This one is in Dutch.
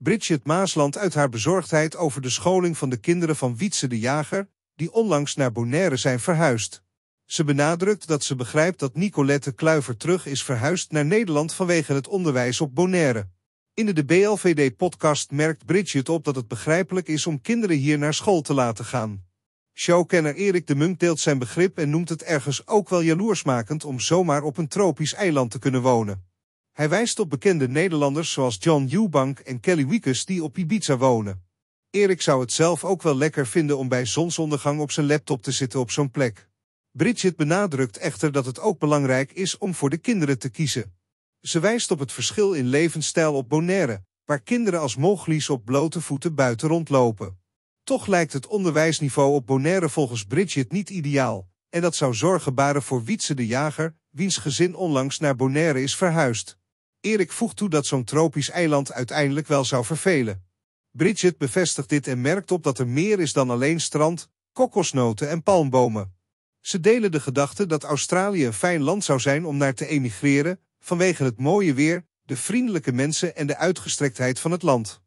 Bridget Maasland uit haar bezorgdheid over de scholing van de kinderen van Wietse de Jager, die onlangs naar Bonaire zijn verhuisd. Ze benadrukt dat ze begrijpt dat Nicolette Kluiver terug is verhuisd naar Nederland vanwege het onderwijs op Bonaire. In de, de BLVD-podcast merkt Bridget op dat het begrijpelijk is om kinderen hier naar school te laten gaan. Showkenner Erik de Munk deelt zijn begrip en noemt het ergens ook wel jaloersmakend om zomaar op een tropisch eiland te kunnen wonen. Hij wijst op bekende Nederlanders zoals John Eubank en Kelly Wiekes die op Ibiza wonen. Erik zou het zelf ook wel lekker vinden om bij zonsondergang op zijn laptop te zitten op zo'n plek. Bridget benadrukt echter dat het ook belangrijk is om voor de kinderen te kiezen. Ze wijst op het verschil in levensstijl op Bonaire, waar kinderen als moglies op blote voeten buiten rondlopen. Toch lijkt het onderwijsniveau op Bonaire volgens Bridget niet ideaal, en dat zou zorgen baren voor Wietse de Jager, wiens gezin onlangs naar Bonaire is verhuisd. Erik voegt toe dat zo'n tropisch eiland uiteindelijk wel zou vervelen. Bridget bevestigt dit en merkt op dat er meer is dan alleen strand, kokosnoten en palmbomen. Ze delen de gedachte dat Australië een fijn land zou zijn om naar te emigreren, vanwege het mooie weer, de vriendelijke mensen en de uitgestrektheid van het land.